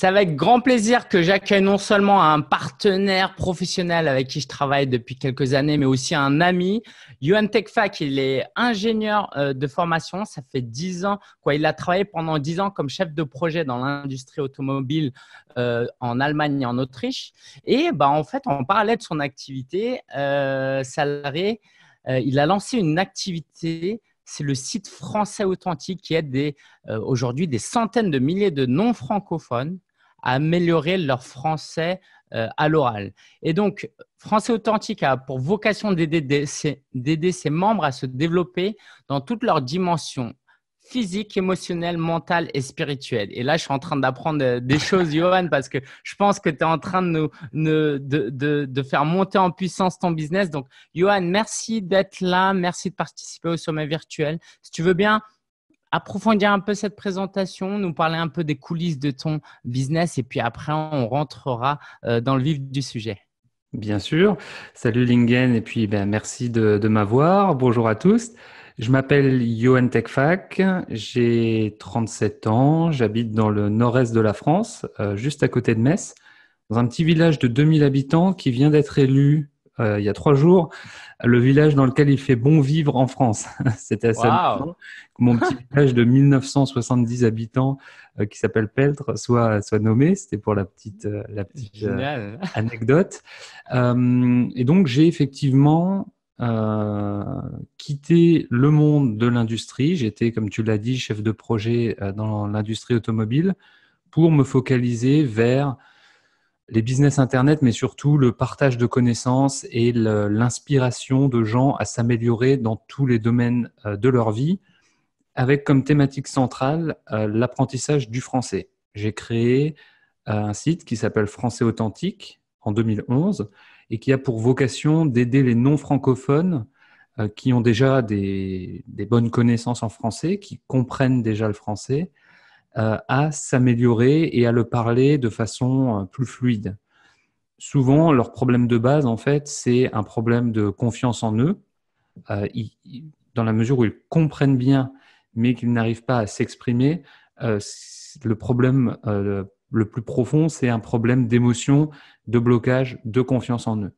C'est avec grand plaisir que j'accueille non seulement un partenaire professionnel avec qui je travaille depuis quelques années, mais aussi un ami, Johan Tekfak. Il est ingénieur euh, de formation. Ça fait 10 ans, quoi. Il a travaillé pendant 10 ans comme chef de projet dans l'industrie automobile euh, en Allemagne et en Autriche. Et bah, en fait, on parlait de son activité euh, salariée. il a lancé une activité c'est le site français authentique qui aide aujourd'hui des centaines de milliers de non-francophones à améliorer leur français euh, à l'oral. Et donc, Français Authentique a pour vocation d'aider ses, membres à se développer dans toutes leurs dimensions physique, émotionnelles, mentale et spirituelle. Et là, je suis en train d'apprendre euh, des choses, Johan, parce que je pense que tu es en train de, de, faire monter en puissance ton business. Donc, Johan, merci d'être là. Merci de participer au sommet virtuel. Si tu veux bien, approfondir un peu cette présentation, nous parler un peu des coulisses de ton business et puis après on rentrera euh, dans le vif du sujet. Bien sûr. Salut Lingen et puis ben, merci de, m'avoir. Bonjour à tous. Je m'appelle Johan Techfac, j'ai 37 ans, j'habite dans le nord-est de la France, euh, juste à côté de Metz, dans un petit village de 2000 habitants qui vient d'être élu euh, il y a trois jours, le village dans lequel il fait bon vivre en France. C'était Mon petit village de 1970 habitants euh, qui s'appelle Peltre soit, soit nommé. C'était pour la petite, euh, la petite anecdote. et donc, j'ai effectivement quitté le monde de l'industrie. J'étais, comme tu l'as dit, chef de projet dans l'industrie automobile pour me focaliser vers les business Internet, mais surtout le partage de connaissances et l'inspiration de gens à s'améliorer dans tous les domaines euh, de leur vie, avec comme thématique centrale euh, l'apprentissage du français. J'ai créé euh, un site qui s'appelle Français Authentique en 2011 et qui a pour vocation d'aider les non-francophones qui ont déjà des, des, bonnes connaissances en français, qui comprennent déjà le français, euh, à s'améliorer et à le parler de façon euh, plus fluide. Souvent, leur problème de base, en fait, c'est un problème de confiance en eux. Euh, dans la mesure où ils comprennent bien, mais qu'ils n'arrivent pas à s'exprimer, le problème le plus profond, c'est un problème d'émotion, de blocage, de confiance en eux.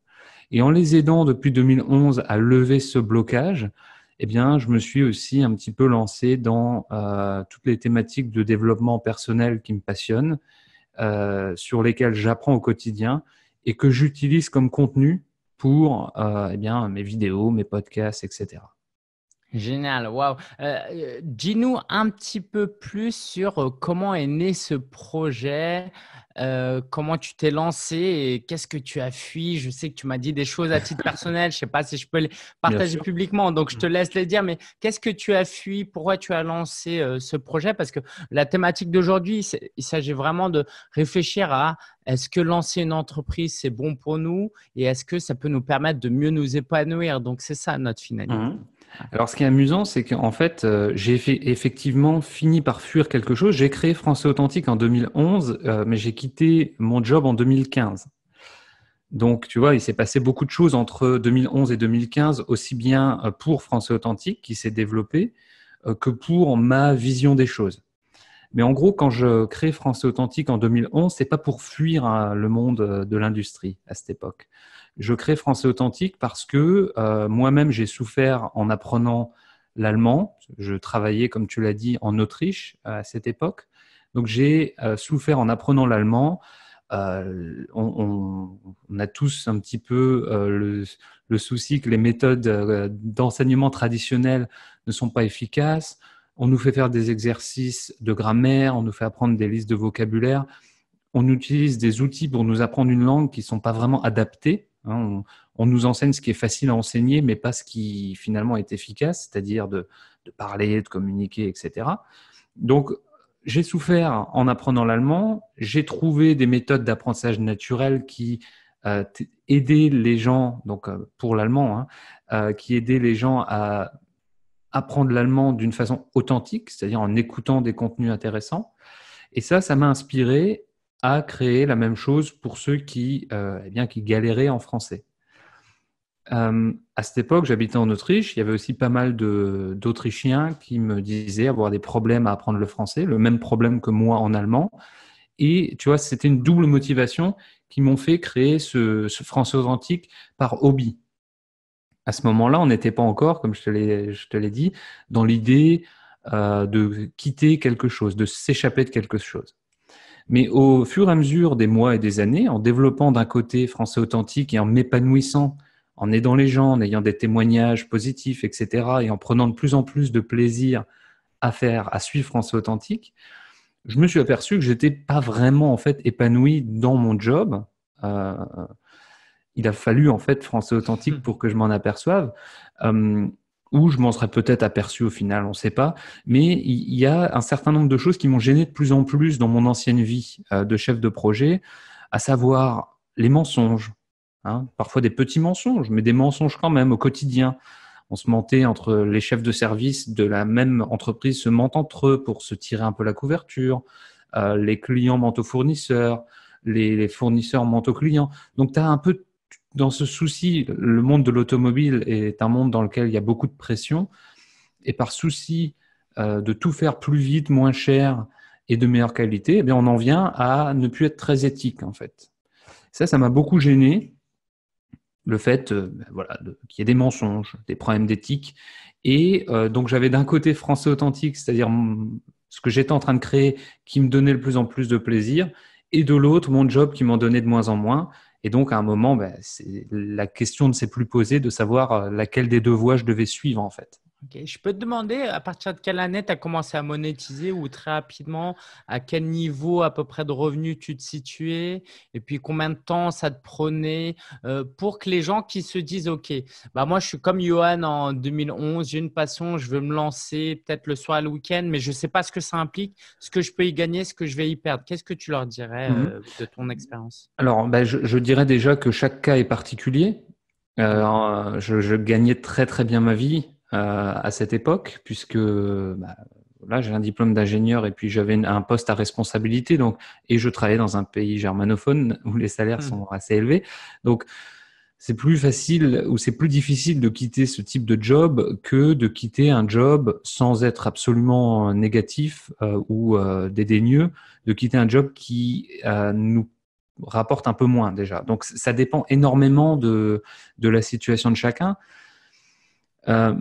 Et en les aidant depuis 2011 à lever ce blocage, eh bien, je me suis aussi un petit peu lancé dans euh, toutes les thématiques de développement personnel qui me passionnent, euh, sur lesquelles j'apprends au quotidien et que j'utilise comme contenu pour euh, eh bien, mes vidéos, mes podcasts, etc. Génial, waouh. Euh, dis-nous un petit peu plus sur euh, comment est né ce projet, euh, comment tu t'es lancé et qu'est-ce que tu as fui. Je sais que tu m'as dit des choses à titre personnel, je ne sais pas si je peux les partager publiquement, donc je te mm. laisse les dire, mais qu'est-ce que tu as fui, pourquoi tu as lancé ce projet Parce que la thématique d'aujourd'hui, il s'agit vraiment de réfléchir à est-ce que lancer une entreprise, c'est bon pour nous et est-ce que ça peut nous permettre de mieux nous épanouir Donc c'est ça notre finalité. Mm. Alors, ce qui est amusant, c'est qu'en fait, euh, j'ai effectivement fini par fuir quelque chose. J'ai créé Français Authentique en 2011, euh, mais j'ai quitté mon job en 2015. Donc, tu vois, il s'est passé beaucoup de choses entre 2011 et 2015, aussi bien euh, pour Français Authentique, qui s'est développé, que pour ma vision des choses. Mais en gros, quand je crée Français Authentique en 2011, c'est pas pour fuir hein, le monde de l'industrie à cette époque je crée Français Authentique parce que euh, moi-même, j'ai souffert en apprenant l'allemand. Je travaillais, comme tu l'as dit, en Autriche euh, à cette époque. Donc, j'ai euh, souffert en apprenant l'allemand. on, a tous un petit peu le, le, souci que les méthodes d'enseignement traditionnelles ne sont pas efficaces. On nous fait faire des exercices de grammaire, on nous fait apprendre des listes de vocabulaire, on utilise des outils pour nous apprendre une langue qui ne sont pas vraiment adaptés Hein, on, nous enseigne ce qui est facile à enseigner, mais pas ce qui finalement est efficace, c'est-à-dire de, parler, de communiquer, etc. Donc, j'ai souffert en apprenant l'allemand, j'ai trouvé des méthodes d'apprentissage naturel qui euh, aidaient les gens, donc euh, pour l'allemand, hein, euh, qui aidaient les gens à apprendre l'allemand d'une façon authentique, c'est-à-dire en écoutant des contenus intéressants. Et ça, ça m'a inspiré à créer la même chose pour ceux qui, euh, eh bien, qui galéraient en français. Euh, à cette époque, j'habitais en Autriche. Il y avait aussi pas mal d'Autrichiens qui me disaient avoir des problèmes à apprendre le français, le même problème que moi en allemand. Et tu vois, c'était une double motivation qui m'ont fait créer ce, français authentique par hobby. À ce moment-là, on n'était pas encore, comme je te l'ai dit, dans l'idée euh, de quitter quelque chose, de s'échapper de quelque chose. Mais au fur et à mesure des mois et des années, en développant d'un côté français authentique et en m'épanouissant, en aidant les gens, en ayant des témoignages positifs, etc., et en prenant de plus en plus de plaisir à faire, à suivre français authentique, je me suis aperçu que j'étais pas vraiment en fait épanoui dans mon job. Euh, il a fallu en fait français authentique hmm. pour que je m'en aperçoive. Euh, ou je m'en serais peut-être aperçu au final, on ne sait pas. Mais il y a un certain nombre de choses qui m'ont gêné de plus en plus dans mon ancienne vie euh, de chef de projet, à savoir les mensonges. Hein, parfois des petits mensonges, mais des mensonges quand même au quotidien. On se mentait entre les chefs de service de la même entreprise se mentent entre eux pour se tirer un peu la couverture. Euh, les clients mentent aux fournisseurs, les, fournisseurs mentent aux clients. Donc tu as un peu dans ce souci, le monde de l'automobile est un monde dans lequel il y a beaucoup de pression. Et par souci euh, de tout faire plus vite, moins cher et de meilleure qualité, eh on en vient à ne plus être très éthique, en fait. Ça, ça m'a beaucoup gêné, le fait euh, ben, qu'il y ait des mensonges, des problèmes d'éthique. Et euh, donc, j'avais d'un côté français authentique, c'est-à-dire ce que j'étais en train de créer qui me donnait le plus en plus de plaisir, et de l'autre, mon job qui m'en donnait de moins en moins. Et donc, à un moment, ben, la question ne s'est plus posée de savoir euh, laquelle des deux voies je devais suivre, en fait. Je peux te demander à partir de quelle année tu as commencé à monétiser ou très rapidement, à quel niveau à peu près de revenus tu te situais et puis combien de temps ça te prenait euh, pour que les gens qui se disent OK, bah moi je suis comme Johan en 2011, j'ai une passion, je veux me lancer peut-être le soir, le week-end, mais je ne sais pas ce que ça implique, ce que je peux y gagner, ce que je vais y perdre. Qu'est-ce que tu leur dirais mmh euh, de ton expérience Alors bah, je, dirais déjà que chaque cas est particulier. Euh, je, gagnais très très bien ma vie. Euh, à cette époque, puisque bah, là j'ai un diplôme d'ingénieur et puis j'avais un poste à responsabilité, donc et je travaillais dans un pays germanophone où les salaires hmm. sont assez élevés, donc c'est plus facile ou c'est plus difficile de quitter ce type de job que de quitter un job sans être absolument négatif euh, ou euh, dédaigneux, de quitter un job qui nous rapporte un peu moins déjà. Donc ça dépend énormément de, de la situation de chacun. Euh,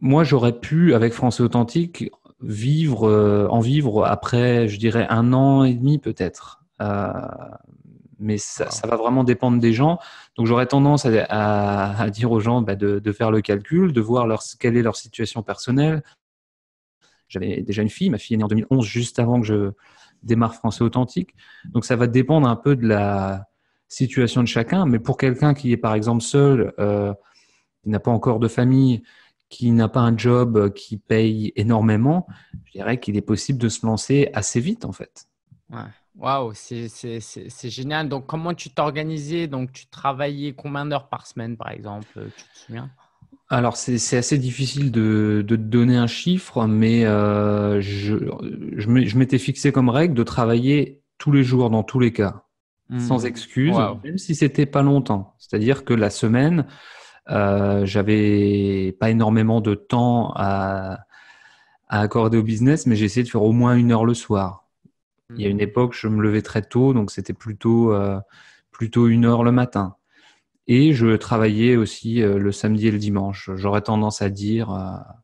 moi, j'aurais pu, avec Français Authentique, vivre, euh, en vivre après, je dirais, un an et demi peut-être. Euh, mais ça, va vraiment dépendre des gens. Donc, j'aurais tendance à, dire aux gens bah, de, faire le calcul, de voir leur, quelle est leur situation personnelle. J'avais déjà une fille, ma fille est née en 2011, juste avant que je démarre Français Authentique. Donc, ça va dépendre un peu de la situation de chacun. Mais pour quelqu'un qui est, par exemple, seul, qui n'a pas encore de famille, qui n'a pas un job euh, qui paye énormément, je dirais qu'il est possible de se lancer assez vite en fait. Waouh, c'est génial. Donc, comment tu t'organisais Donc, tu travaillais combien d'heures par semaine, par exemple euh, Tu te souviens alors, c'est assez difficile de, te donner un chiffre, mais euh, je, m'étais fixé comme règle de travailler tous les jours, dans tous les cas, mmh. sans excuse, même si c'était pas longtemps. C'est-à-dire que la semaine, euh, j'avais pas énormément de temps à, accorder au business, mais j'ai essayé de faire au moins une heure le soir. Il y a une hmm. époque, je me levais très tôt, donc c'était plutôt, euh, plutôt une heure le matin. Et je travaillais aussi euh, le samedi et le dimanche. J'aurais tendance à dire, ah,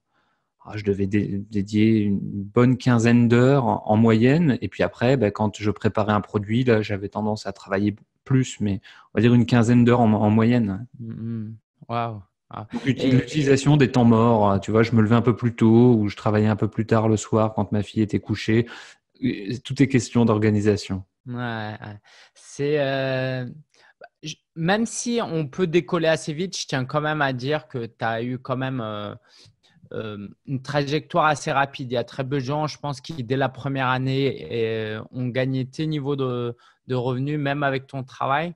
je devais dédier une bonne quinzaine d'heures en, moyenne. Et puis après, bah, quand je préparais un produit, là, j'avais tendance à travailler plus, mais on va dire une quinzaine d'heures en, moyenne. Hmm, hmm. Ah. L'utilisation des temps morts, hein, tu vois, je me levais un peu plus tôt ou je travaillais un peu plus tard le soir quand ma fille était couchée. Tout est question d'organisation. Ouais, euh, même si on peut décoller assez vite, je tiens quand même à dire que tu as eu quand même euh, euh, une trajectoire assez rapide. Il y a très peu de gens, je pense, qui dès la première année ont gagné tes niveaux de, de revenus, même avec ton travail.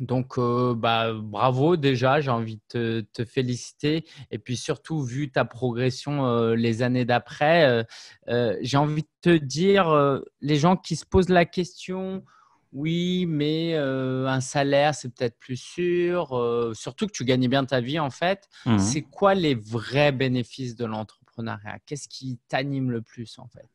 Donc, euh, bah, bravo déjà, j'ai envie de te, féliciter. Et puis surtout, vu ta progression euh, les années d'après, euh, j'ai envie de te dire, les gens qui se posent la question, oui, mais un salaire, c'est peut-être plus sûr, surtout que tu gagnes bien ta vie en fait, mhm. c'est quoi les vrais bénéfices de l'entrepreneuriat Qu'est-ce qui t'anime le plus en fait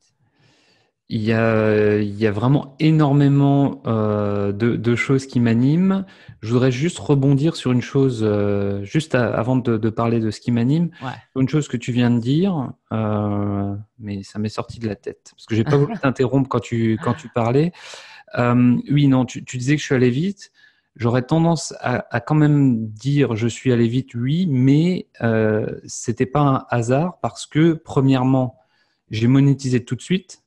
il y a, vraiment énormément euh, de, choses qui m'animent. Je voudrais juste rebondir sur une chose, euh, juste avant de, parler de ce qui m'anime, une chose que tu viens de dire, euh, mais ça m'est sorti de la tête, parce que je n'ai pas voulu t'interrompre quand tu, quand tu parlais. oui, non, tu, disais que je suis allé vite. J'aurais tendance à, à, quand même dire je suis allé vite, oui, mais c'était pas un hasard parce que premièrement, j'ai monétisé tout de suite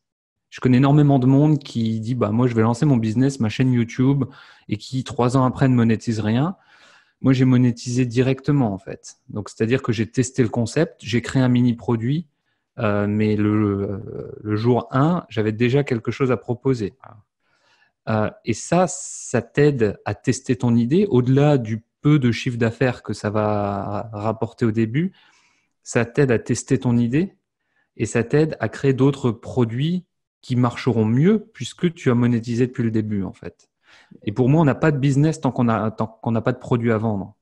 je connais énormément de monde qui dit bah moi je vais lancer mon business, ma chaîne YouTube, et qui trois ans après ne monétise rien. Moi j'ai monétisé directement en fait. Donc c'est-à-dire que j'ai testé le concept, j'ai créé un mini produit, euh, mais le, euh, jour 1, j'avais déjà quelque chose à proposer. Ah. Euh, et ça, ça t'aide à tester ton idée au-delà du peu de chiffre d'affaires que ça va rapporter au début. Ça t'aide à tester ton idée et ça t'aide à créer d'autres produits qui marcheront mieux puisque tu as monétisé depuis le début en fait. Et pour moi, on n'a pas de business tant qu'on n'a pas de produit à vendre.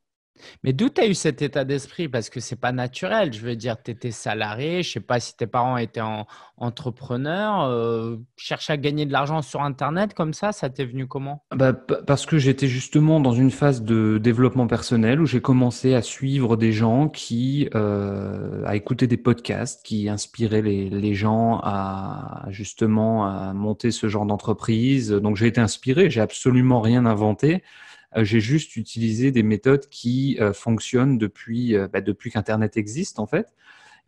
Mais d'où tu as eu cet état d'esprit Parce que c'est pas naturel. Je veux dire, tu étais salarié, je sais pas si tes parents étaient entrepreneurs, euh, cherchaient à gagner de l'argent sur Internet comme ça, ça t'est venu comment ah bah, Parce que j'étais justement dans une phase de développement personnel où j'ai commencé à suivre des gens qui, euh, à écouter des podcasts qui inspiraient les, gens à justement à monter ce genre d'entreprise. Donc j'ai été inspiré, j'ai absolument rien inventé. Euh, j'ai juste utilisé des méthodes qui euh, fonctionnent depuis, euh, bah, depuis qu'Internet existe, en fait.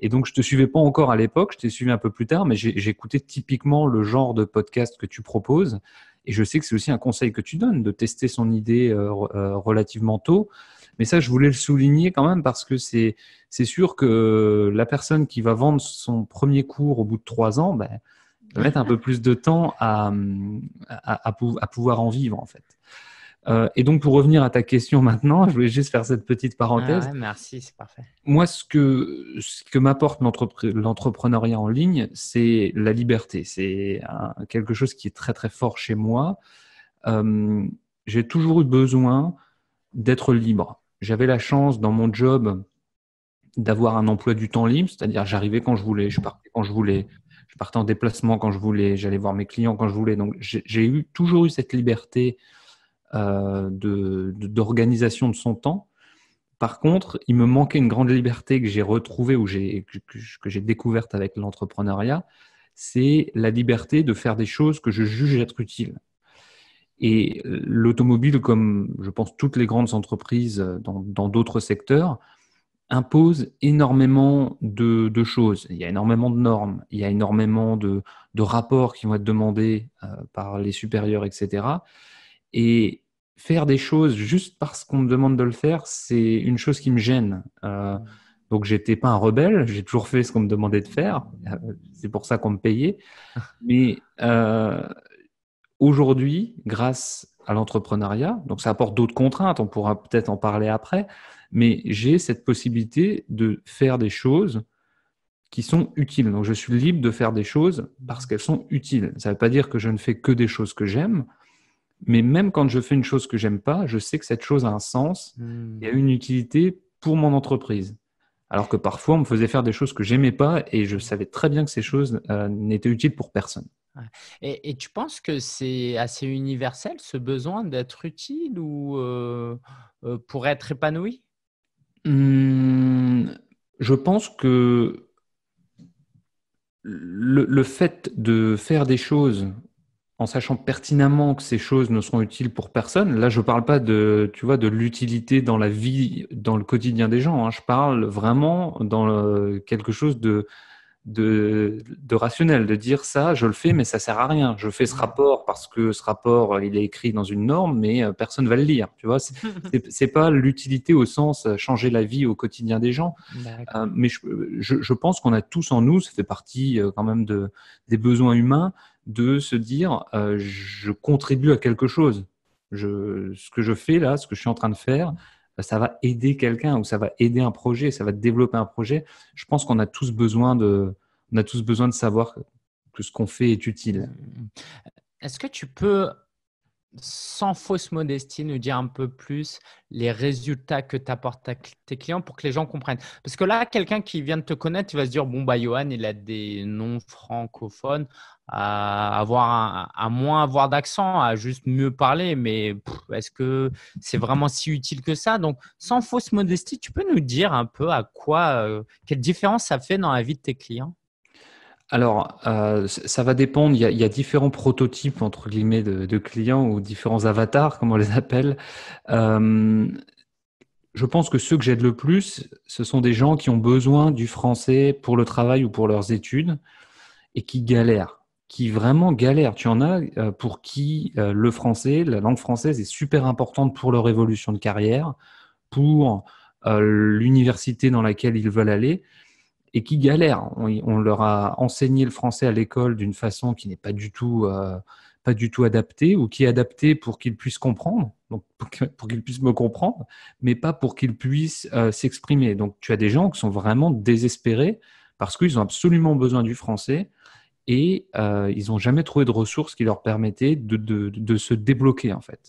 Et donc, je te suivais pas encore à l'époque, je t'ai suivi un peu plus tard, mais j'écoutais typiquement le genre de podcast que tu proposes. Et je sais que c'est aussi un conseil que tu donnes de tester son idée relativement tôt. Mais ça, je voulais le souligner quand même parce que c'est sûr que la personne qui va vendre son premier cours au bout de trois ans, ben, va mettre un peu plus de temps à, à, à pouvoir en vivre en fait. Euh, et donc, pour revenir à ta question maintenant, je voulais juste faire cette petite parenthèse. Ah merci, c'est parfait. Moi, ce que, ce que m'apporte l'entrepreneuriat en ligne, c'est la liberté. C'est quelque chose qui est très, très fort chez moi. Euh, j'ai toujours eu besoin d'être libre. J'avais la chance dans mon job d'avoir un emploi du temps libre, c'est-à-dire j'arrivais quand je voulais, je partais quand je voulais, je partais en déplacement quand je voulais, j'allais voir mes clients quand je voulais. Donc j'ai eu, toujours eu cette liberté euh, d'organisation de, de son temps. Par contre, il me manquait une grande liberté que j'ai retrouvée ou que j'ai découverte avec l'entrepreneuriat, c'est la liberté de faire des choses que je juge être utiles. Et euh, l'automobile, comme je pense toutes les grandes entreprises euh, dans d'autres secteurs, impose énormément de, choses. Il y a énormément de normes, il y a énormément de, rapports qui vont être demandés par les supérieurs, etc. Et faire des choses juste parce qu'on me demande de le faire, c'est une chose qui me gêne. donc euh, donc j'étais pas un rebelle, j'ai toujours fait ce qu'on me demandait de faire. Euh, c'est pour ça qu'on me payait. Mais euh, aujourd'hui, grâce à l'entrepreneuriat, donc ça apporte d'autres contraintes. On pourra peut-être en parler après. Mais j'ai cette possibilité de faire des choses qui sont utiles. Donc je suis libre de faire des choses parce qu'elles sont utiles. Ça ne veut pas dire que je ne fais que des choses que j'aime. Mais même quand je fais une chose que j'aime pas, je sais que cette chose a un sens hmm. et a une utilité pour mon entreprise. Alors que parfois, on me faisait faire des choses que j'aimais pas et je savais très bien que ces choses euh, n'étaient utiles pour personne. Et, tu penses que c'est assez universel ce besoin d'être utile ou euh, euh, pour être épanoui hmm, Je pense que le, fait de faire des choses en sachant pertinemment que ces choses ne seront utiles pour personne. Là, je ne parle pas de, tu vois, de l'utilité dans la vie, dans le quotidien des gens. Hein. Je parle vraiment dans quelque chose de, de, rationnel, de dire ça, je le fais, mais ça sert à rien. Je fais ce mmh. rapport parce que ce rapport, il est écrit dans une norme, mais euh, personne va le lire. Tu vois, c'est pas l'utilité au sens euh, changer la vie au quotidien des gens. Euh, mais je, pense qu'on a tous en nous, ça fait partie quand même de, des besoins humains de se dire euh, je contribue à quelque chose. ce que je fais là, ce que je suis en train de faire, euh, ça va aider quelqu'un ou ça va aider un projet, ça va développer un projet. Je pense qu'on a tous besoin de, on a tous besoin de savoir que ce qu'on fait est utile. Euh, est-ce que tu peux, sans fausse modestie, nous dire un peu plus les résultats que à tes clients pour que les gens comprennent Parce que là, quelqu'un qui vient de te connaître, il va se dire bon bah Johan, il a des noms francophones à avoir moins avoir d'accent, à juste mieux parler, mais est-ce que c'est vraiment si utile que ça Donc, sans fausse modestie, tu peux nous dire un peu à quoi, euh, quelle différence ça fait dans la vie de tes clients alors, euh, ça va dépendre. Il y, a, différents prototypes entre guillemets de, clients ou différents avatars, comme on les appelle. je pense que ceux que j'aide le plus, ce sont des gens qui ont besoin du français pour le travail ou pour leurs études et qui galèrent qui vraiment galèrent. Tu en as euh, pour qui euh, le français, la langue française est super importante pour leur évolution de carrière, pour euh, l'université dans laquelle ils veulent aller et qui galèrent. On, leur a enseigné le français à l'école d'une façon qui n'est pas du tout pas du tout adaptée ou qui est adaptée pour qu'ils puissent comprendre, donc pour, qu'ils puissent me comprendre, mais pas pour qu'ils puissent s'exprimer. Donc tu as des gens qui sont vraiment désespérés parce qu'ils ont absolument besoin du français et euh, ils n'ont jamais trouvé de ressources qui leur permettaient de, se débloquer en fait.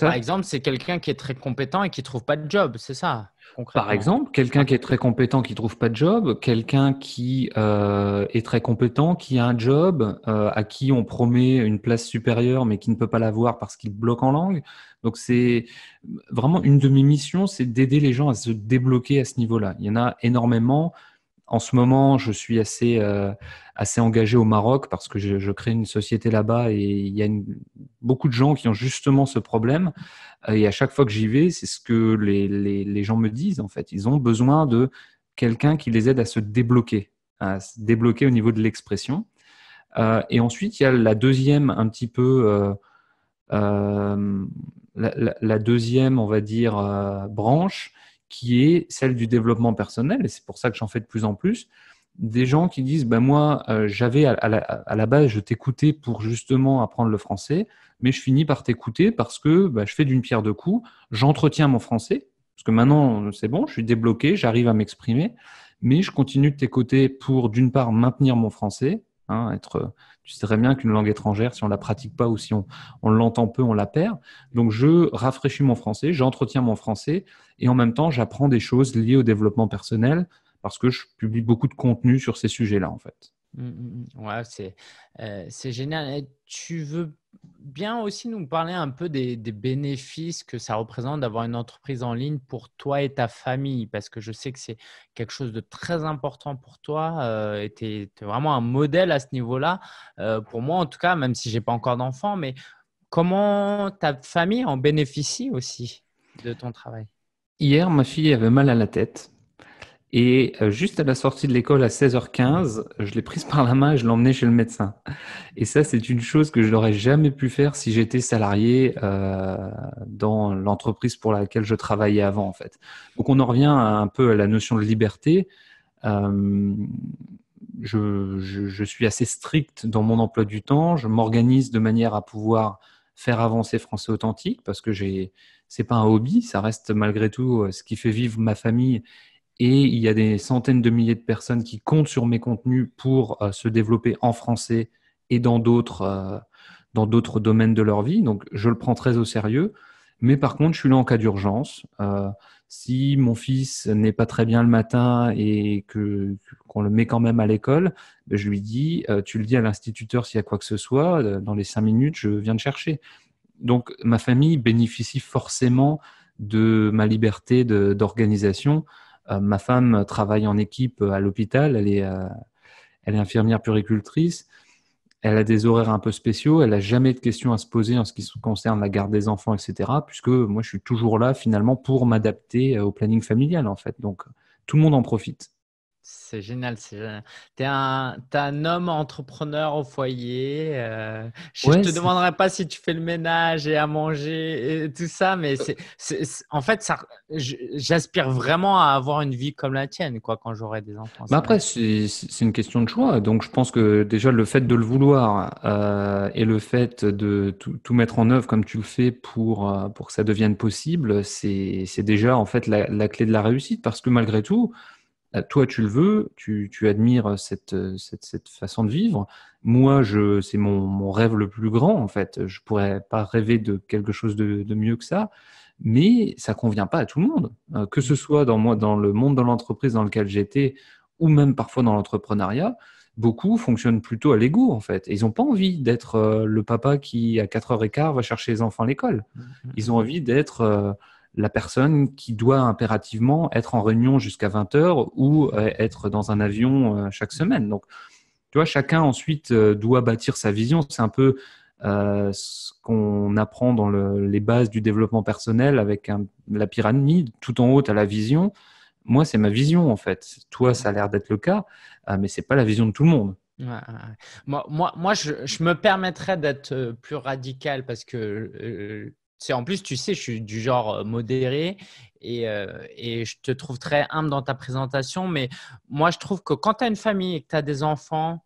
par exemple, c'est quelqu'un qui est très compétent et qui ne trouve pas de job, c'est ça Par exemple, quelqu'un qui est très compétent qui trouve pas de job, quelqu'un qui euh, est très compétent qui a un job euh, à qui on promet une place supérieure mais qui ne peut pas l'avoir parce qu'il bloque en langue. Donc c'est vraiment une de mes missions, c'est d'aider les gens à se débloquer à ce niveau-là. Il y en a énormément en ce moment, je suis assez, euh, assez engagé au Maroc parce que je, crée une société là-bas et il y a beaucoup de gens qui ont justement ce problème. Euh, et à chaque fois que j'y vais, c'est ce que les, gens me disent en fait. Ils ont besoin de quelqu'un qui les aide à se débloquer, à se débloquer au niveau de l'expression. Euh, et ensuite, il y a la deuxième un petit peu... la, deuxième, on va dire, branche, qui est celle du développement personnel, et c'est pour ça que j'en fais de plus en plus, des gens qui disent, ben moi, euh, j'avais à, la base, je t'écoutais pour justement apprendre le français, mais je finis par t'écouter parce que ben, je fais d'une pierre deux coups, j'entretiens mon français, parce que maintenant, c'est bon, je suis débloqué, j'arrive à m'exprimer, mais je continue de t'écouter pour, d'une part, maintenir mon français, Hein, être, euh, tu sais très bien qu'une langue étrangère, si on la pratique pas ou si on, on l'entend peu, on la perd. Donc je rafraîchis mon français, j'entretiens mon français et en même temps j'apprends des choses liées au développement personnel parce que je publie beaucoup de contenu sur ces sujets-là en fait. Mmh, mmh, mmh. Euh, c'est génial. tu veux bien aussi nous parler un peu des, bénéfices que ça représente d'avoir une entreprise en ligne pour toi et ta famille, parce que je sais que c'est quelque chose de très important pour toi euh, tu es, vraiment un modèle à ce niveau-là. Euh, pour moi, en tout cas, même si n'ai pas encore d'enfants, mais comment ta famille en bénéficie aussi de ton travail Hier, ma fille avait mal à la tête et euh, juste à la sortie de l'école à 16h15, je l'ai prise par la main et je emmenée chez le médecin. Et ça, c'est une chose que je n'aurais jamais pu faire si j'étais salarié euh, dans l'entreprise pour laquelle je travaillais avant, en fait. Donc, on en revient un peu à la notion de liberté. Euh, je, suis assez strict dans mon emploi du temps. Je m'organise de manière à pouvoir faire avancer Français Authentique parce que j'ai, c'est pas un hobby, ça reste malgré tout ce qui fait vivre ma famille et il y a des centaines de milliers de personnes qui comptent sur mes contenus pour euh, se développer en français et dans d'autres euh, dans d'autres domaines de leur vie. Donc je le prends très au sérieux, mais par contre je suis là en cas d'urgence. Euh, si mon fils n'est pas très bien le matin et que qu'on le met quand même à l'école, ben, je lui dis tu le dis à l'instituteur s'il y a quoi que ce soit dans les cinq minutes je viens te chercher. Donc ma famille bénéficie forcément de ma liberté d'organisation. Euh, ma femme travaille en équipe euh, à l'hôpital, euh, elle est, infirmière puricultrice. Elle a des horaires un peu spéciaux, elle n'a jamais de questions à se poser en ce qui concerne la garde des enfants, etc. Puisque moi, je suis toujours là finalement pour m'adapter au planning familial, en fait. Donc, tout le monde en profite. C'est génial, Tu un, es un homme entrepreneur au foyer. Euh, je ne te demanderai pas si tu fais le ménage et à manger et tout ça, mais euh c'est, en fait, ça, j'aspire vraiment à avoir une vie comme la tienne, quoi, quand j'aurai des enfants. Mais bah après, c'est, une question de choix. Donc, je pense que déjà le fait de le vouloir euh, et le fait de tout, mettre en œuvre comme tu le fais pour pour que ça devienne possible, c'est, déjà en fait la clé de la réussite, parce que malgré tout. Euh, toi tu le veux, tu, admires euh, euh, cette, façon de vivre. Moi, je, c'est mon, rêve le plus grand en fait. Je pourrais pas rêver de quelque chose de, mieux que ça, mais ça convient pas à tout le monde. que ce soit dans le monde, dans l'entreprise dans lequel j'étais, ou même parfois dans l'entrepreneuriat, beaucoup fonctionnent plutôt à l'ego en fait. Ils n'ont pas envie d'être le papa qui à 4h15 va chercher les enfants à l'école. Mmh, mmh. Ils ont envie d'être la personne qui doit impérativement être en réunion jusqu'à 20 h ou euh, être dans un avion euh, chaque semaine. Donc, tu vois, chacun ensuite euh, doit bâtir sa vision. C'est un peu ce qu'on apprend dans les bases du développement personnel avec la pyramide. Tout en haut, tu la vision. Moi, c'est ma vision en fait. Toi, ça a l'air d'être le cas, mais mais c'est pas la vision de tout le monde. Moi, moi, je, me permettrais d'être plus radical parce que en plus, tu sais, je suis du genre euh, modéré euh, et, je te trouve très humble dans ta présentation. Mais moi, je trouve que quand tu as une famille et que tu as des enfants,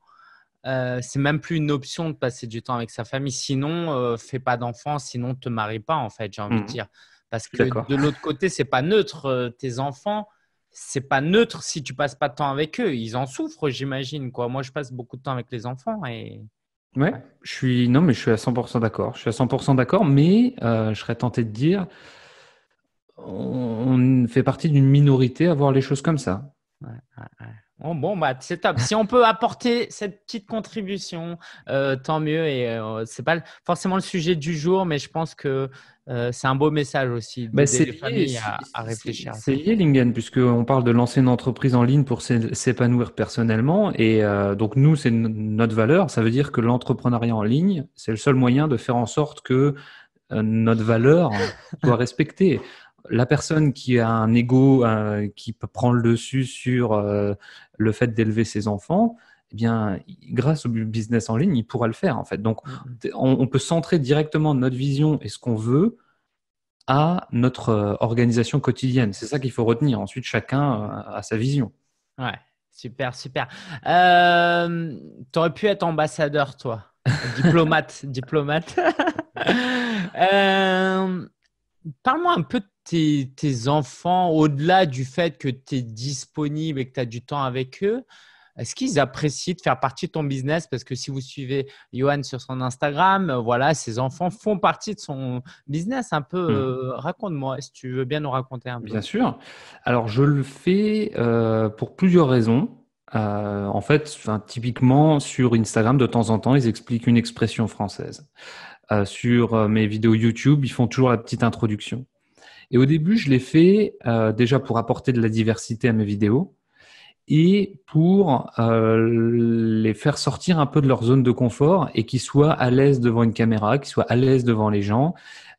euh, c'est même plus une option de passer du temps avec sa famille. Sinon, fais pas d'enfants, sinon te marie pas, en fait, j'ai envie de mmh. dire. Parce que de l'autre côté, c'est pas neutre. tes enfants, c'est pas neutre si tu passes pas de temps avec eux. Ils en souffrent, j'imagine. Moi, je passe beaucoup de temps avec les enfants et. Ouais, je suis non mais je suis à 100% d'accord. Je suis à 100% d'accord, mais euh, je serais tenté de dire, on fait partie d'une minorité à voir les choses comme ça. Bon, bon bah, c'est top. Si on peut apporter cette petite contribution, euh, tant mieux. Et euh, c'est pas forcément le sujet du jour, mais je pense que euh, c'est un beau message aussi bah, de c'est à, à, réfléchir. C'est lié, Lingen, puisqu'on parle de lancer une entreprise en ligne pour s'épanouir personnellement. Et euh, donc, nous, c'est notre valeur. Ça veut dire que l'entrepreneuriat en ligne, c'est le seul moyen de faire en sorte que euh, notre valeur soit respectée. La personne qui a un ego qui prend le dessus sur le fait d'élever ses enfants, eh bien, grâce au business en ligne, il pourra le faire en fait. Donc, mm. on, peut centrer directement notre vision et ce qu'on veut à notre euh, organisation quotidienne. C'est ça qu'il faut retenir. Ensuite, chacun euh, a sa vision. Ouais, super, super. Euh, tu aurais pu être ambassadeur, toi. diplomate, diplomate. Parle-moi un peu de tes, tes enfants, au-delà du fait que tu es disponible et que tu as du temps avec eux. Est-ce qu'ils apprécient de faire partie de ton business Parce que si vous suivez Johan sur son Instagram, euh, voilà, ses enfants font partie de son business un peu. Mmh. Euh, raconte-moi, si tu veux bien nous raconter un peu. Bien sûr. Alors, je le fais euh, pour plusieurs raisons. en fait, typiquement, sur Instagram, de temps en temps, ils expliquent une expression française. sur mes vidéos YouTube, ils font toujours la petite introduction. Et au début, je l'ai fait déjà pour apporter de la diversité à mes vidéos et pour euh, les faire sortir un peu de leur zone de confort et qu'ils soient à l'aise devant une caméra, qu'ils soient à l'aise devant les gens.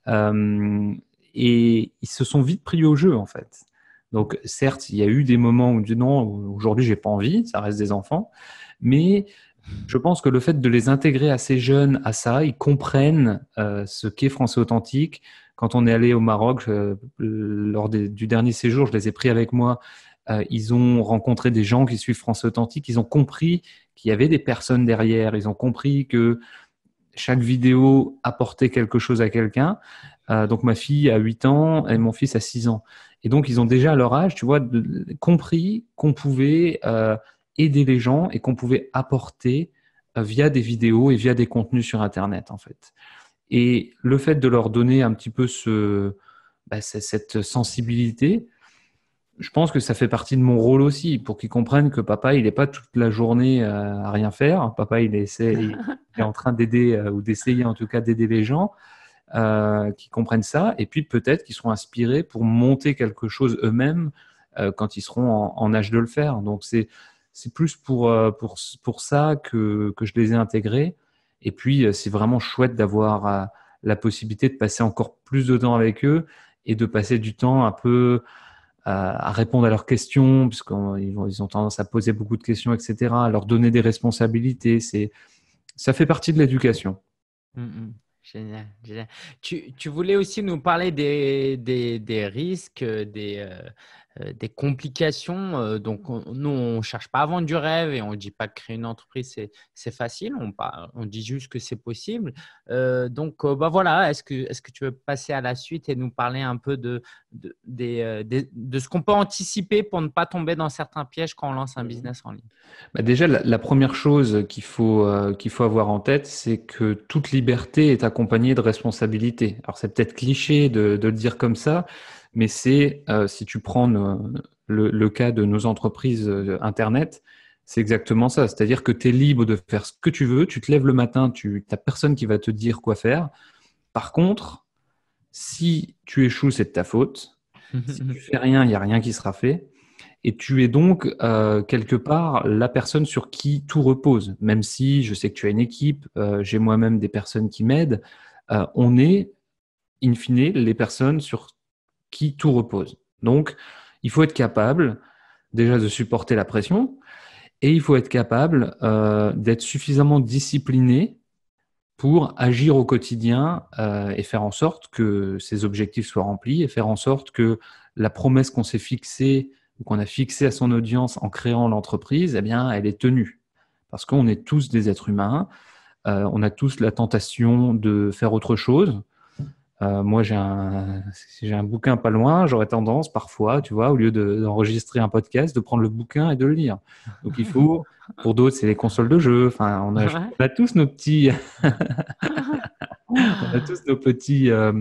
Euh, et ils se sont vite pris au jeu en fait. Donc certes, il y a eu des moments où non, aujourd'hui j'ai pas envie, ça reste des enfants, mais je pense que le fait de les intégrer assez jeunes à ça, ils comprennent euh, ce qu'est français authentique. Quand on est allé au Maroc, euh, lors du dernier séjour, je les ai pris avec moi euh, ils ont rencontré des gens qui suivent France Authentique, ils ont compris qu'il y avait des personnes derrière, ils ont compris que chaque vidéo apportait quelque chose à quelqu'un. Euh, donc ma fille a 8 ans et mon fils a 6 ans. Et donc ils ont déjà à leur âge, tu vois, compris qu'on pouvait euh, aider les gens et qu'on pouvait apporter via des vidéos et via des contenus sur Internet, en fait. Et le fait de leur donner un petit peu bah, cette sensibilité, je pense que ça fait partie de mon rôle aussi, pour qu'ils comprennent que papa, il n'est pas toute la journée à rien faire. Papa, il, il est en train d'aider, euh, ou d'essayer en tout cas d'aider les gens, euh, qu'ils comprennent ça. Et puis peut-être qu'ils seront inspirés pour monter quelque chose eux-mêmes euh, quand ils seront en, en, âge de le faire. Donc c'est, c'est plus pour, euh, pour, pour ça que, que je les ai intégrés. Et puis c'est vraiment chouette d'avoir la possibilité de passer encore plus de temps avec eux et de passer du temps un peu à, répondre à leurs questions, puisqu'ils ont tendance à poser beaucoup de questions, etc., à leur donner des responsabilités. C'est, ça fait partie de l'éducation. Mmh, mmh. génial, génial. Tu, tu, voulais aussi nous parler des, des, des risques, des, euh, euh, des complications. Euh, donc, nous, on ne cherche pas à vendre du rêve et on ne dit pas que créer une entreprise, c'est facile. On, dit juste que c'est possible. Euh, donc, bah voilà, est-ce que, tu veux passer à la suite et nous parler un peu de, de, ce qu'on peut anticiper pour ne pas tomber dans certains pièges quand on lance un business en ligne bah Déjà, la, première chose qu'il faut, qu'il faut avoir en tête, c'est que toute liberté est accompagnée de responsabilité. Alors, c'est peut-être cliché de le dire comme ça, mais c'est, euh, si tu prends le, cas de nos entreprises euh, Internet, c'est exactement ça. C'est-à-dire que tu es libre de faire ce que tu veux, tu te lèves le matin, tu n'as personne qui va te dire quoi faire. Par contre, si tu échoues, c'est de ta faute. si tu fais rien, il n'y a rien qui sera fait. Et tu es donc euh, quelque part la personne sur qui tout repose. Même si je sais que tu as une équipe, j'ai moi-même des personnes qui m'aident, on est in fine les personnes sur qui tout repose. Donc, il faut être capable déjà de supporter la pression et il faut être capable euh, d'être suffisamment discipliné pour agir au quotidien euh, et faire en sorte que ses objectifs soient remplis et faire en sorte que la promesse qu'on s'est fixée ou qu'on a fixée à son audience en créant l'entreprise, eh bien, elle est tenue. Parce qu'on est tous des êtres humains, euh, on a tous la tentation de faire autre chose, euh, moi, j'ai un, si j'ai un bouquin pas loin, j'aurais tendance parfois, tu vois, au lieu d'enregistrer un podcast, de prendre le bouquin et de le lire. Donc il faut, pour d'autres, c'est les consoles de jeux. Enfin, on a, tous nos petits, on a tous nos petits, euh,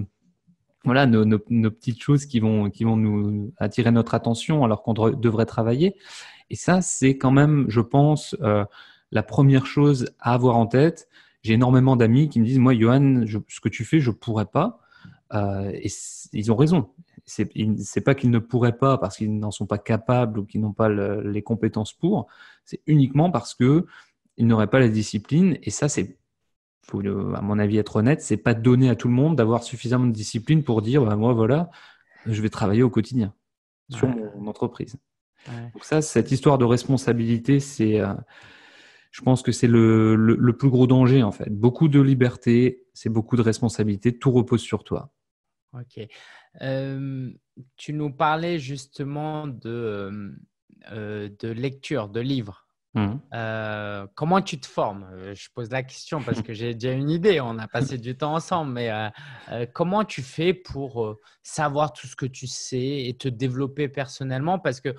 voilà, nos, petites choses qui vont, qui vont nous attirer notre attention alors qu'on devrait travailler. Et ça, c'est quand même, je pense, euh, la première chose à avoir en tête. J'ai énormément d'amis qui me disent, moi, Johan, ce que tu fais, je pourrais pas euh, et ils ont raison. C'est pas qu'ils ne pourraient pas parce qu'ils n'en sont pas capables ou qu'ils n'ont pas les compétences pour. C'est uniquement parce que ils n'auraient pas la discipline. Et ça, c'est, faut à mon avis être honnête, c'est pas donné à tout le monde d'avoir suffisamment de discipline pour dire, bah, moi voilà, je vais travailler au quotidien sur mon entreprise. Donc ça, cette histoire de responsabilité, c'est euh, je pense que c'est le, le, plus gros danger en fait. Beaucoup de liberté, c'est beaucoup de responsabilité, tout repose sur toi. Ok. Euh, tu nous parlais justement de, euh, euh, de lecture, de livres. Mmh. comment tu te formes Je pose la question parce que j'ai déjà une idée, on a passé du temps ensemble, mais comment tu fais pour savoir tout ce que tu sais et te développer personnellement Parce que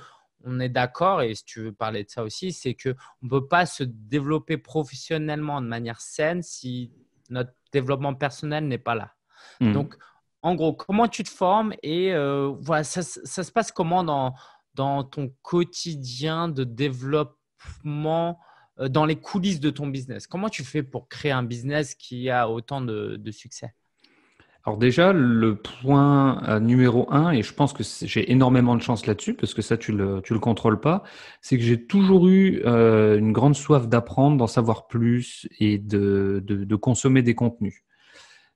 on est d'accord, et si tu veux parler de ça aussi, c'est qu'on ne peut pas se développer professionnellement de manière saine si notre développement personnel n'est pas là. Mmh. Donc, en gros, comment tu te formes et euh, voilà, ça, se passe comment dans, dans ton quotidien de développement euh, dans les coulisses de ton business Comment tu fais pour créer un business qui a autant de succès alors déjà, le point euh, numéro un, et je pense que j'ai énormément de chance là-dessus, parce que ça, tu le, le contrôles pas, c'est que j'ai toujours eu euh, une grande soif d'apprendre, d'en savoir plus et de, consommer des contenus.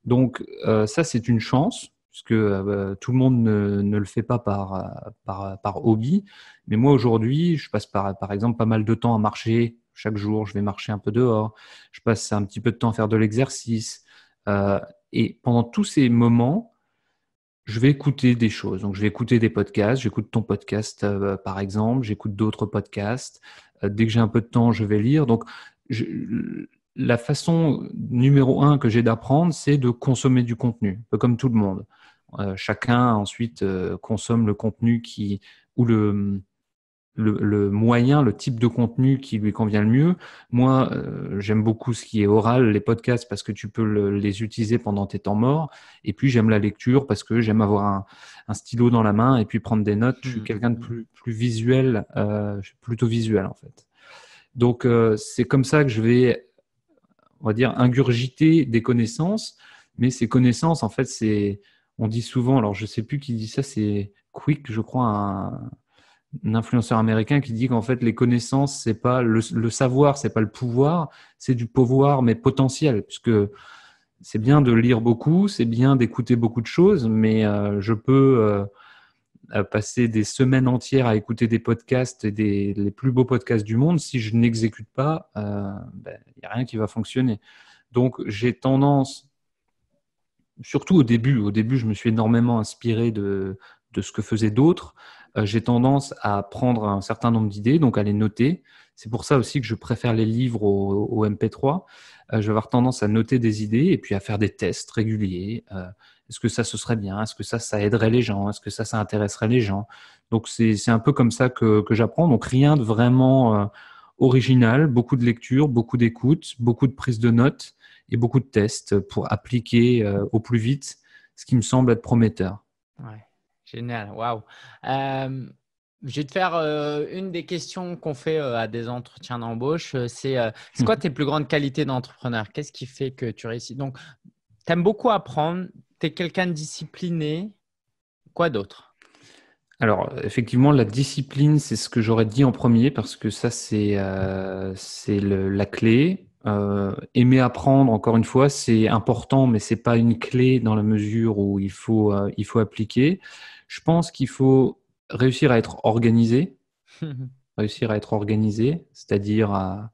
Donc euh, ça, c'est une chance, puisque bah, tout le monde ne, le fait pas par, hobby. Mais moi, aujourd'hui, je passe par exemple pas mal de temps à marcher. Chaque jour, je vais marcher un peu dehors. Je passe un petit peu de temps à faire de l'exercice. Euh, et pendant tous ces moments, je vais écouter des choses. Donc, je vais écouter des podcasts. J'écoute ton podcast, euh, par exemple. J'écoute d'autres podcasts. Euh, dès que j'ai un peu de temps, je vais lire. Donc, la façon numéro un que j'ai d'apprendre, c'est de consommer du contenu, un peu comme tout le monde. chacun ensuite consomme le contenu qui ou le le, moyen, le type de contenu qui lui convient le mieux. Moi, euh, j'aime beaucoup ce qui est oral, les podcasts, parce que tu peux les utiliser pendant tes temps morts. Et puis, j'aime la lecture parce que j'aime avoir un, stylo dans la main et puis prendre des notes. Je suis mmh. quelqu'un de mmh. plus, plus visuel, euh, plutôt visuel en fait. Donc, euh, c'est comme ça que je vais, on va dire, ingurgiter des connaissances. Mais ces connaissances, en fait, c'est, on dit souvent, alors je sais plus qui dit ça, c'est Quick, je crois, un un influenceur américain qui dit qu'en fait les connaissances c'est pas le, savoir c'est pas le pouvoir c'est du pouvoir mais potentiel puisque c'est bien de lire beaucoup c'est bien d'écouter beaucoup de choses mais euh, je peux euh, euh, passer des semaines entières à écouter des podcasts et des les plus beaux podcasts du monde si je n'exécute pas il n'y ben, y a rien qui va fonctionner donc j'ai tendance surtout au début au début je me suis énormément inspiré de de ce que faisaient d'autres euh, j'ai tendance à prendre un certain nombre d'idées, donc à les noter. C'est pour ça aussi que je préfère les livres au, MP3. Euh, je vais avoir tendance à noter des idées et puis à faire des tests réguliers. Euh, est-ce que ça, ce serait bien Est-ce que ça, ça aiderait les gens Est-ce que ça, ça intéresserait les gens Donc, c'est un peu comme ça que, que j'apprends. Donc, rien de vraiment original, beaucoup de lecture, beaucoup d'écoute, beaucoup de prise de notes et beaucoup de tests pour appliquer au plus vite ce qui me semble être prometteur. Ouais. Génial, waouh. Euh, je vais te faire euh, une des questions qu'on fait euh, à des entretiens d'embauche. C'est quoi mhm. tes plus grandes qualités d'entrepreneur Qu'est-ce qui fait que tu réussis Donc, tu aimes beaucoup apprendre, tu es quelqu'un de discipliné. Quoi d'autre Alors, effectivement, la discipline, c'est ce que j'aurais dit en premier parce que ça, c'est la clé. aimer apprendre, encore une fois, c'est important, mais ce n'est pas une clé dans la mesure où il faut, il faut appliquer. Je pense qu'il faut réussir à être organisé, réussir à être organisé, c'est-à-dire à,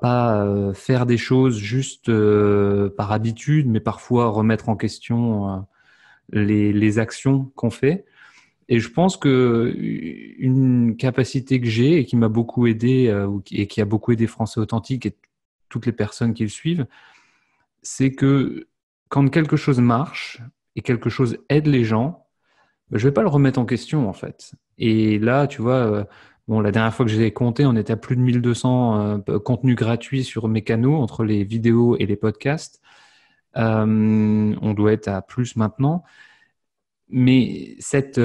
pas euh, faire des choses juste euh, par habitude, mais parfois remettre en question euh, les, les, actions qu'on fait. Et je pense que une capacité que j'ai et qui m'a beaucoup aidé et qui a beaucoup aidé Français Authentique et toutes les personnes qui le suivent, c'est que quand quelque chose marche et quelque chose aide les gens, je bah, je vais pas le remettre en question en fait. Et là, tu vois, euh, bon, la dernière fois que j'ai compté, on était à plus de 1200 euh, contenus gratuits sur mes canaux entre les vidéos et les podcasts. Euh, on doit être à plus maintenant. Mais cette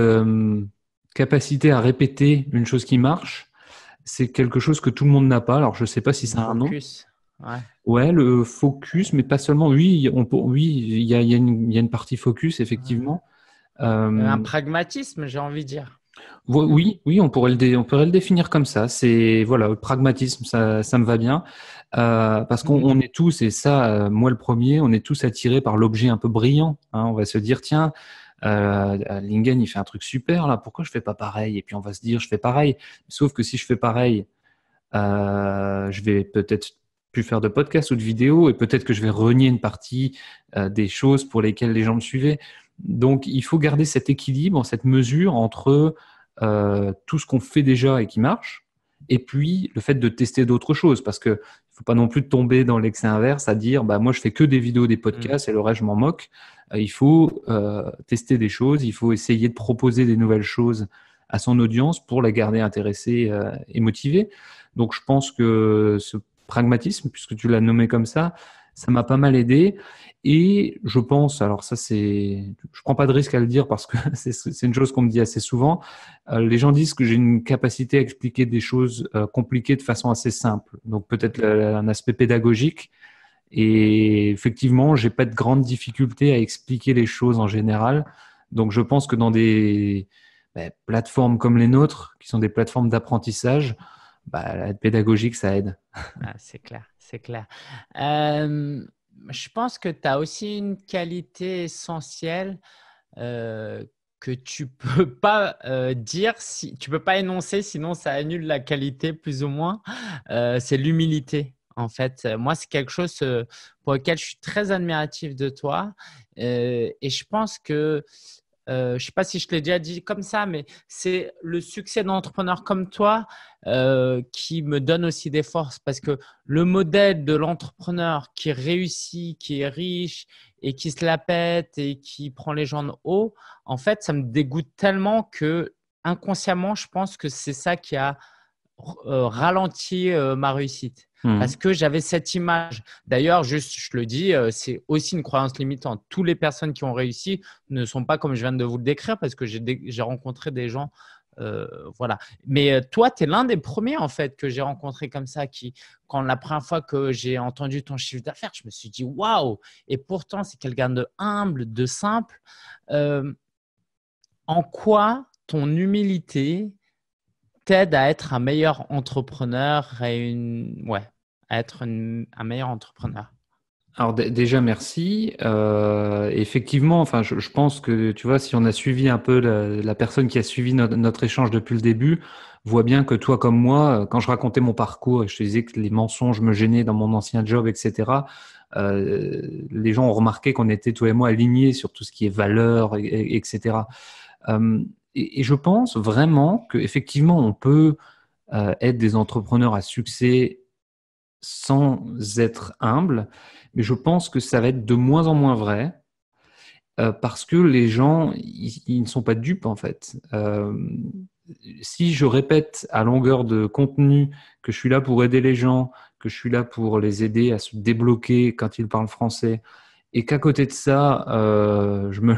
capacité à répéter une chose qui marche, c'est quelque chose que tout le monde n'a pas. Alors, je sais pas si c'est un nom. Ouais. ouais. le focus, mais pas seulement. Oui, on, oui, il y a, une partie focus, effectivement. Euh, un pragmatisme, j'ai envie de dire. Oui, oui, on pourrait le, définir comme ça. C'est voilà, le pragmatisme, ça, me va bien, euh, parce qu'on mhm. est tous, et ça, euh, moi le premier, on est tous attirés par l'objet un peu brillant. Hein. On va se dire, tiens, Lingen, il fait un truc super là. Pourquoi je fais pas pareil Et puis on va se dire, je fais pareil. Sauf que si je fais pareil, je vais peut-être plus faire de podcast ou de vidéo, et peut-être que je vais renier une partie des choses pour lesquelles les gens me suivaient. Donc, il faut garder cet équilibre, cette mesure entre euh, tout ce qu'on fait déjà et qui marche, et puis le fait de tester d'autres choses, parce qu'il ne faut pas non plus tomber dans l'excès inverse à dire, bah, moi je fais que des vidéos, des podcasts, mmh. et le reste je m'en moque. Euh, il faut euh, tester des choses, il faut essayer de proposer des nouvelles choses à son audience pour la garder intéressée et motivée. Donc, je pense que ce pragmatisme, puisque tu l'as nommé comme ça, ça m'a pas mal aidé. Et je pense, alors ça c'est, je prends pas de risque à le dire parce que c'est une chose qu'on me dit assez souvent. Euh, les gens disent que j'ai une capacité à expliquer des choses euh, compliquées de façon assez simple. Donc peut-être un aspect pédagogique. Et effectivement, n'ai pas de grandes difficulté à expliquer les choses en général. Donc je pense que dans des ben, plateformes comme les nôtres, qui sont des plateformes d'apprentissage, bah, pédagogique, ça aide. Ah, c'est clair, c'est clair. Euh, je pense que tu as aussi une qualité essentielle euh, que tu peux pas euh, dire, si, tu peux pas énoncer, sinon ça annule la qualité plus ou moins. c'est l'humilité. En fait, moi, c'est quelque chose pour lequel je suis très admiratif de toi. et je pense que euh, je ne sais pas si je l'ai déjà dit comme ça, mais c'est le succès d'entrepreneurs comme toi euh, qui me donne aussi des forces parce que le modèle de l'entrepreneur qui réussit, qui est riche et qui se la pète et qui prend les gens de haut, en fait, ça me dégoûte tellement que inconsciemment, je pense que c'est ça qui a euh, ralentit euh, ma réussite. Mmh. Parce que j'avais cette image. D'ailleurs, juste, je le dis, euh, c'est aussi une croyance limitante. Toutes les personnes qui ont réussi ne sont pas comme je viens de vous le décrire parce que j'ai rencontré des gens voilà. Mais toi, tu es l'un des premiers, en fait, que j'ai rencontré comme ça, qui, quand la première fois que j'ai entendu ton chiffre d'affaires, je me suis dit, waouh Et pourtant, c'est quelqu'un de humble, de simple. en quoi ton humilité t'aide à être un meilleur entrepreneur et une, ouais, à être un meilleur entrepreneur. Alors déjà merci. Euh, effectivement, enfin, je, pense que tu vois, si on a suivi un peu la, personne qui a suivi notre échange depuis le début, voit bien que toi comme moi, euh, quand je racontais mon parcours et je te disais que les mensonges me gênaient dans mon ancien job, etc. Euh, les gens ont remarqué qu'on était toi et moi alignés sur tout ce qui est valeur, etc et, je pense vraiment qu'effectivement, on peut euh, être des entrepreneurs à succès sans être humble, mais je pense que ça va être de moins en moins vrai euh, parce que les gens, ils, ne sont pas dupes en fait. Euh, si je répète à longueur de contenu que je suis là pour aider les gens, que je suis là pour les aider à se débloquer quand ils parlent français, et qu'à côté de ça, euh, je, me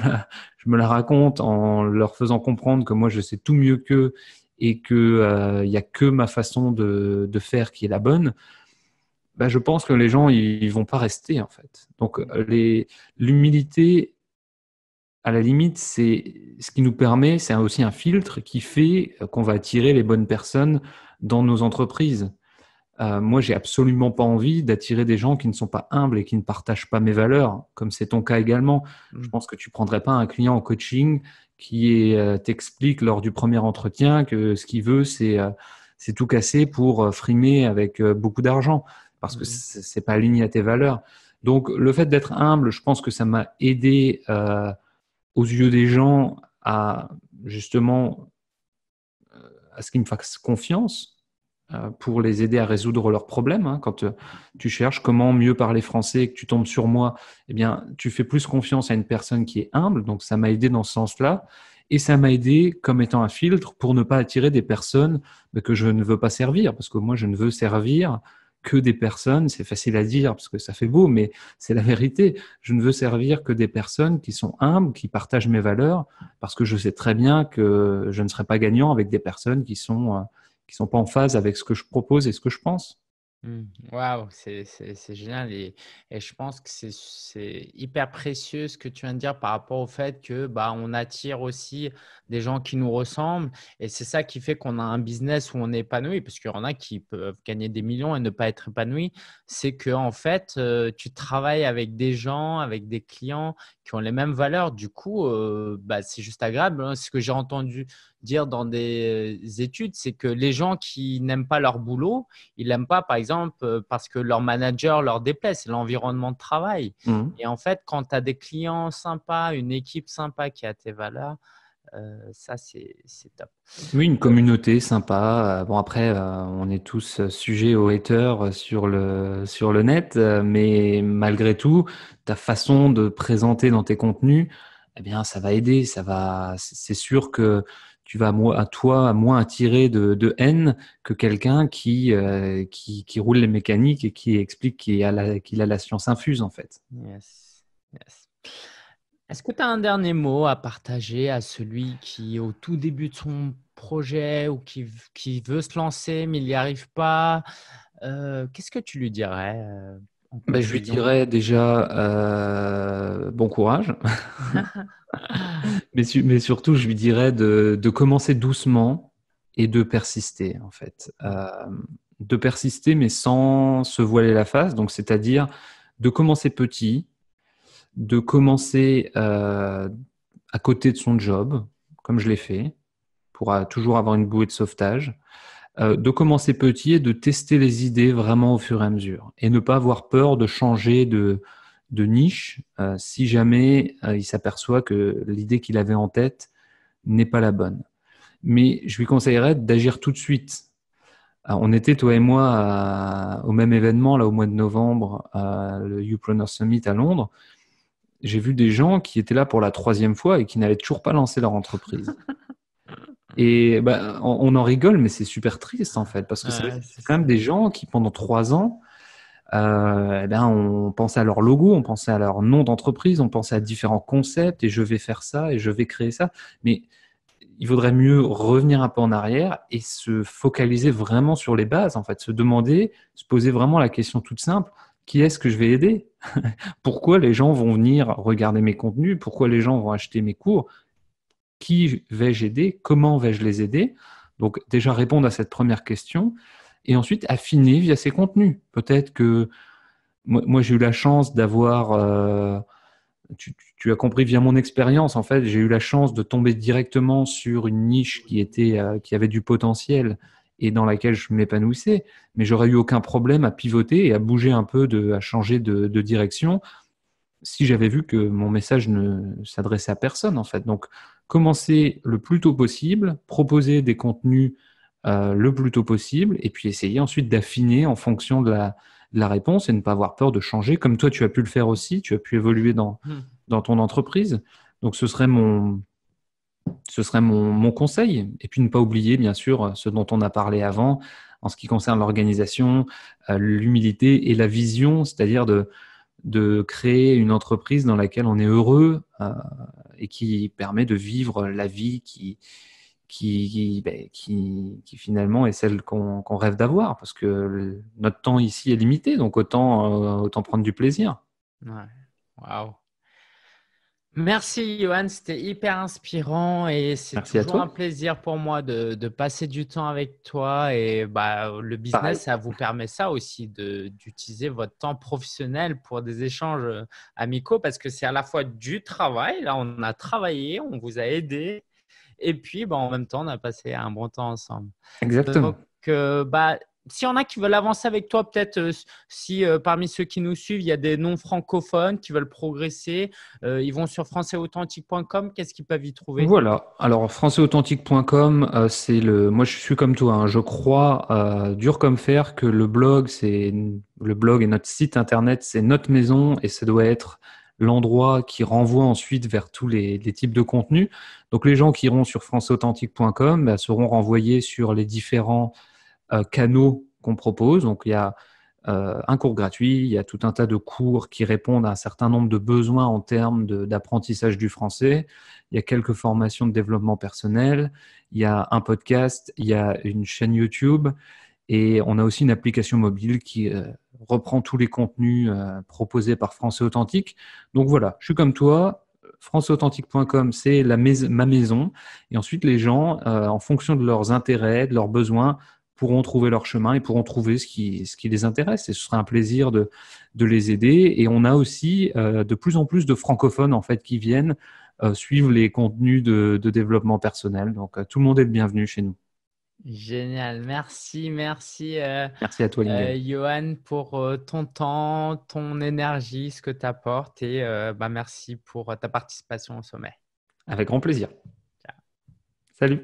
la, raconte en leur faisant comprendre que moi je sais tout mieux qu'eux et qu'il euh, n'y a que ma façon de, faire qui est la bonne, bah, je pense que les gens, ils vont pas rester en fait. Donc euh, l'humilité, à la limite, c'est ce qui nous permet, c'est aussi un filtre qui fait qu'on va attirer les bonnes personnes dans nos entreprises. Euh, moi, j'ai absolument pas envie d'attirer des gens qui ne sont pas humbles et qui ne partagent pas mes valeurs, comme c'est ton cas également. Je mm. pense que tu prendrais pas un client en coaching qui euh, t'explique lors du premier entretien que ce qu'il veut, c'est euh, tout casser pour frimer avec beaucoup d'argent, parce que que mm. n'est pas aligné à tes valeurs. Donc, le fait d'être humble, je pense que ça m'a aidé aux yeux des gens à justement à ce qu'ils me fassent confiance euh, pour les aider à résoudre leurs problèmes. Hein. Quand euh, tu cherches comment mieux parler français et que tu tombes sur moi, eh bien, tu fais plus confiance à une personne qui est humble. Donc, ça m'a aidé dans ce sens-là. Et ça m'a aidé comme étant un filtre pour ne pas attirer des personnes bah, que je ne veux pas servir. Parce que moi, je ne veux servir que des personnes, c'est facile à dire parce que ça fait beau, mais c'est la vérité. Je ne veux servir que des personnes qui sont humbles, qui partagent mes valeurs, parce que je sais très bien que je ne serai pas gagnant avec des personnes qui sont euh, qui sont pas en phase avec ce que je propose et ce que je pense. Mmh. Waouh, c'est génial et, je pense que c'est hyper précieux ce que tu viens de dire par rapport au fait que bah, on attire aussi des gens qui nous ressemblent et c'est ça qui fait qu'on a un business où on est épanoui parce qu'il y en a qui peuvent gagner des millions et ne pas être épanoui. C'est que en fait, euh, tu travailles avec des gens, avec des clients ont les mêmes valeurs. Du coup, euh, bah, c'est juste agréable. Hein. Ce que j'ai entendu dire dans des études, c'est que les gens qui n'aiment pas leur boulot, ils l'aiment pas, par exemple, euh, parce que leur manager leur déplaît. C'est l'environnement de travail. Mmh. Et en fait, quand tu as des clients sympas, une équipe sympa qui a tes valeurs, euh, ça, c'est top. Oui, une euh, communauté sympa. Euh, bon, après, on est tous sujets aux haters sur le, sur le net, mais malgré tout, ta façon de présenter dans tes contenus, eh bien, ça va aider. Ça va, c'est sûr que tu vas à toi moins attirer de, de haine que quelqu'un qui, qui, roule les mécaniques et qui explique qu'il a la, qu'il a la science infuse en fait. Yes. yes. Est-ce que tu as un dernier mot à partager à celui qui, au tout début de son projet ou qui, veut se lancer mais il n'y arrive pas euh, Qu'est-ce que tu lui dirais euh, bah, Je lui dirais déjà euh, bon courage. mais, surtout, je lui dirais de, commencer doucement et de persister, en fait. de persister, mais sans se voiler la face. Donc, c'est-à-dire de commencer petit, de commencer euh, à côté de son job, comme je l'ai fait, pour euh, toujours avoir une bouée de sauvetage, euh, de commencer petit et de tester les idées vraiment au fur et à mesure, et ne pas avoir peur de changer de, niche si jamais il s'aperçoit que l'idée qu'il avait en tête n'est pas la bonne. Mais je lui conseillerais d'agir tout de suite. on était, toi et moi, au même événement, là, au mois de novembre, à le Youpreneur Summit à Londres j'ai vu des gens qui étaient là pour la troisième fois et qui n'allaient toujours pas lancé leur entreprise. et bah, on, en rigole, mais c'est super triste en fait, parce que c'est quand même des gens qui pendant trois ans, euh, eh ben, on pensait à leur logo, on pensait à leur nom d'entreprise, on pensait à différents concepts et je vais faire ça et je vais créer ça. Mais il vaudrait mieux revenir un peu en arrière et se focaliser vraiment sur les bases, en fait, se demander, se poser vraiment la question toute simple qui est-ce que je vais aider Pourquoi les gens vont venir regarder mes contenus Pourquoi les gens vont acheter mes cours Qui vais-je aider Comment vais-je les aider Donc déjà répondre à cette première question et ensuite affiner via ces contenus. Peut-être que moi, j'ai eu la chance d'avoir... Euh, tu, as compris via mon expérience, en fait, j'ai eu la chance de tomber directement sur une niche qui, était, euh, qui avait du potentiel et dans laquelle je m'épanouissais, mais j'aurais eu aucun problème à pivoter et à bouger un peu, à changer de, direction si j'avais vu que mon message ne s'adressait à personne en fait. Donc commencer le plus tôt possible, proposer des contenus euh, le plus tôt possible, et puis essayer ensuite d'affiner en fonction de la, réponse et ne pas avoir peur de changer, comme toi tu as pu le faire aussi, tu as pu évoluer dans, mmh. dans ton entreprise. Donc ce serait mon, ce serait mon, conseil. Et puis ne pas oublier, bien sûr, ce dont on a parlé avant en ce qui concerne l'organisation, euh, l'humilité et la vision, c'est-à-dire de, créer une entreprise dans laquelle on est heureux euh, et qui permet de vivre la vie qui, qui, ben, finalement est celle qu'on rêve d'avoir, parce que notre temps ici est limité, donc autant, euh, prendre du plaisir. Ouais. Merci Johan, c'était hyper inspirant et c'est toujours un plaisir pour moi de, passer du temps avec toi. Et bah, le business, ça vous permet ça aussi d'utiliser votre temps professionnel pour des échanges euh, amicaux parce que c'est à la fois du travail, là on a travaillé, on vous a aidé et puis bah, en même temps on a passé un bon temps ensemble. Exactement. Donc, euh, bah, s'il y en a qui veulent avancer avec toi, peut-être euh, si euh, parmi ceux qui nous suivent, il y a des non-francophones qui veulent progresser, euh, ils vont sur françaisauthentique.com, qu'est-ce qu'ils peuvent y trouver Voilà, alors françaisauthentique.com, c'est le. Moi, je suis comme toi, hein. je crois dur comme fer que le blog, c'est le blog et notre site internet, c'est notre maison et ça doit être l'endroit qui renvoie ensuite vers tous les, types de contenus. Donc les gens qui iront sur françaisauthentique.com, bah, seront renvoyés sur les différents euh, canaux qu'on propose. Donc, il y a euh, un cours gratuit, il y a tout un tas de cours qui répondent à un certain nombre de besoins en termes d'apprentissage du français, il y a quelques formations de développement personnel, il y a un podcast, il y a une chaîne YouTube et on a aussi une application mobile qui euh, reprend tous les contenus proposés par Français Authentique. Donc voilà, je suis comme toi. Françaisauthentique.com, c'est ma maison. Et ensuite, les gens, en fonction de leurs intérêts, de leurs besoins, pourront trouver leur chemin et pourront trouver ce qui, ce qui les intéresse. Et ce sera un plaisir de, les aider. Et on a aussi euh, de plus en plus de francophones en fait qui viennent euh, suivre les contenus de, développement personnel. Donc euh, tout le monde est le bienvenu chez nous. Génial, merci, merci. merci à toi, Johan, pour ton temps, ton énergie, ce que tu apportes et bah, merci pour ta participation au sommet. Avec grand plaisir. Ciao. Salut.